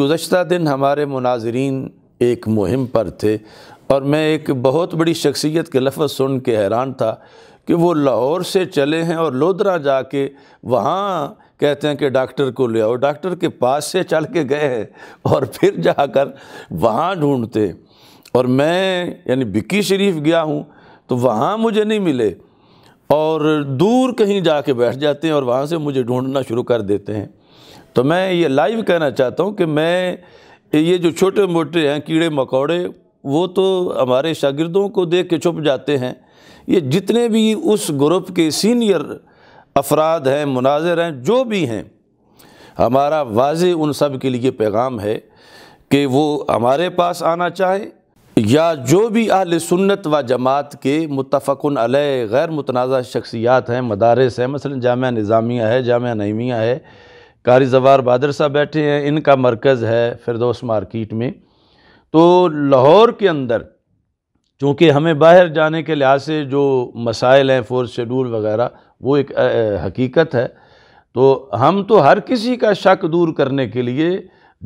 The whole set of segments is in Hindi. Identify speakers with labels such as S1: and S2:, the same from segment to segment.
S1: गुज्त दिन हमारे मुनाजरीन एक मुहिम पर थे और मैं एक बहुत बड़ी शख्सियत के लफ्ज़ सुन के हैरान था कि वो लाहौर से चले हैं और लोधरा जाके वहाँ कहते हैं कि डॉक्टर को ले आओ डॉक्टर के पास से चल के गए हैं और फिर जाकर वहाँ ढूंढते और मैं यानी बिक्की शरीफ गया हूँ तो वहाँ मुझे नहीं मिले और दूर कहीं जाके बैठ जाते हैं और वहाँ से मुझे ढूंढना शुरू कर देते हैं तो मैं ये लाइव कहना चाहता हूँ कि मैं ये जो छोटे मोटे हैं कीड़े मकोड़े वो तो हमारे शागिर्दों को देख के छुप जाते हैं ये जितने भी उस ग्रुप के सीनियर अफराद हैं मुनाजिर हैं जो भी हैं हमारा वाज उन सब के लिए पैगाम है कि वो हमारे पास आना चाहे या जो भी अहल सुन्नत व जमात के मुतफ़न गैर मुतनाज़ शख्सियात हैं मदारस हैं मसला जाम निज़ामिया है जाम नईमिया है कारी जवार बादर साहब बैठे हैं इनका मरकज़ है फिरदौस मार्किट में तो लाहौर के अंदर चूँकि हमें बाहर जाने के लिहाज से जो मसाइल हैं फोर्थ शेड्यूल वगैरह वो एक हकीकत है तो हम तो हर किसी का शक दूर करने के लिए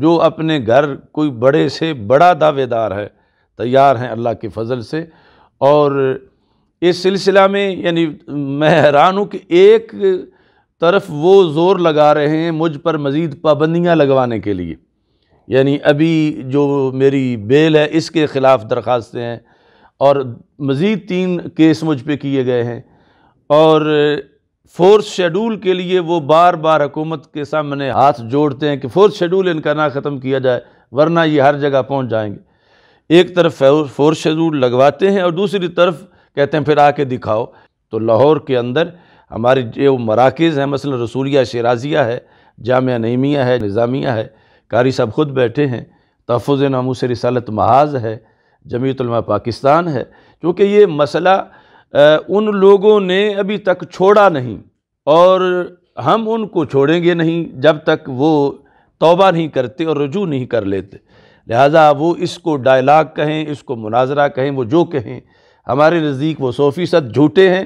S1: जो अपने घर कोई बड़े से बड़ा दावेदार है तैयार हैं अल्लाह के फजल से और इस सिलसिला में यानी मैं हैरान हूँ कि एक तरफ वो ज़ोर लगा रहे हैं मुझ पर मज़ीद पाबंदियाँ लगवाने के लिए यानी अभी जो मेरी बेल है इसके ख़िलाफ़ दरख्वास्तें हैं और मज़ीद तीन केस मुझ पर किए गए हैं और फोर्थ शेड्यूल के लिए वो बार बार हुकूमत के सामने हाथ जोड़ते हैं कि फोर्थ शेड्यूल इनका ना ख़त्म किया जाए वरना ये हर जगह पहुँच जाएंगे एक तरफ फोर्थ शेड्यूल लगवाते हैं और दूसरी तरफ कहते हैं फिर आके दिखाओ तो लाहौर के अंदर हमारे जो मराकज़ हैं मसल रसूलिया शराजिया है जामिया नईमिया है निज़ामिया है कारी साहब ख़ुद बैठे हैं तहफ़ से रिसालत महाज है जमीतलमा पाकिस्तान है क्योंकि ये मसला उन लोगों ने अभी तक छोड़ा नहीं और हम उनको छोड़ेंगे नहीं जब तक वो तोबा नहीं करते और रजू नहीं कर लेते लिहाजा वो इसको डायलाग कहें इसको मुनाजरा कहें वो जो कहें हमारे नज़दीक वो सौ फ़ीसद झूठे हैं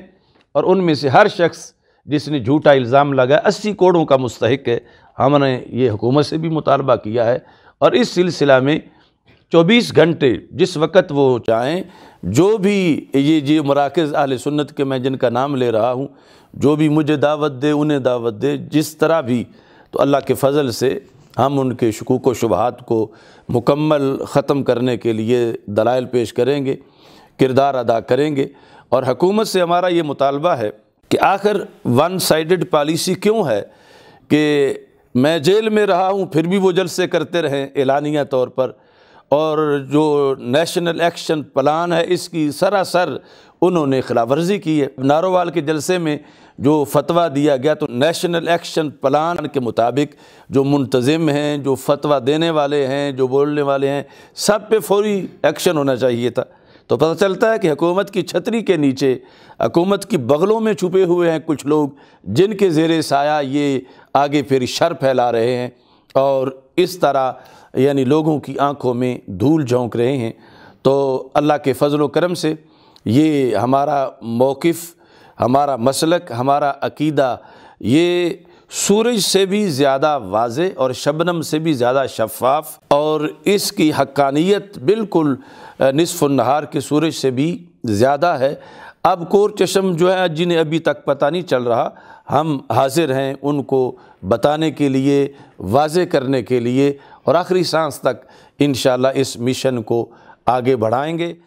S1: और उनमें से हर शख्स जिसने झूठा इल्ज़ाम लगाया अस्सी करोड़ों का मुस्तक है हमने ये हुकूमत से भी मुतालबा किया है और इस सिलसिला में चौबीस घंटे जिस वक़्त वो चाहें जो भी ये जी मराकज़ आल सुन्नत के मैं जिनका नाम ले रहा हूँ जो भी मुझे दावत दे उन्हें दावत दे जिस तरह भी तो अल्लाह के फ़ज़ल से हम उनके शकूक व शुबहत को मुकम्मल ख़त्म करने के लिए दलाइल पेश करेंगे किरदार अदा करेंगे और हकूमत से हमारा ये मुतालबा है कि आखिर वन साइड पॉलिसी क्यों है कि मैं जेल में रहा हूँ फिर भी वो जलसे करते रहें एलानिया तौर पर और जो नेशनल एक्शन प्लान है इसकी सरासर उन्होंने खिलाफ वर्जी की है नारोवाल के जलसे में जो फतवा दिया गया तो नेशनल एक्शन प्लान के मुताबिक जो मुंतज़म हैं जो फतवा देने वाले हैं जो बोलने वाले हैं सब पे फौरी एक्शन होना चाहिए था तो पता चलता है कि हकूमत की छतरी के नीचे हकूमत की बगलों में छुपे हुए हैं कुछ लोग जिनके जेर साया ये आगे फिर शर फैला रहे हैं और इस तरह यानी लोगों की आंखों में धूल झोंक रहे हैं तो अल्लाह के फजल करम से ये हमारा मौक़ हमारा मसलक हमारा अकीदा ये सूरज से भी ज़्यादा वाज और शबनम से भी ज़्यादा शफाफ और इसकी हक्कानियत बिल्कुल नसफ़ नहार के सूरज से भी ज़्यादा है अब कोर चशम जो है जिन्हें अभी तक पता नहीं चल रहा हम हाजिर हैं उनको बताने के लिए वाज करने के लिए और आखिरी सांस तक इन इस मिशन को आगे बढ़ाएंगे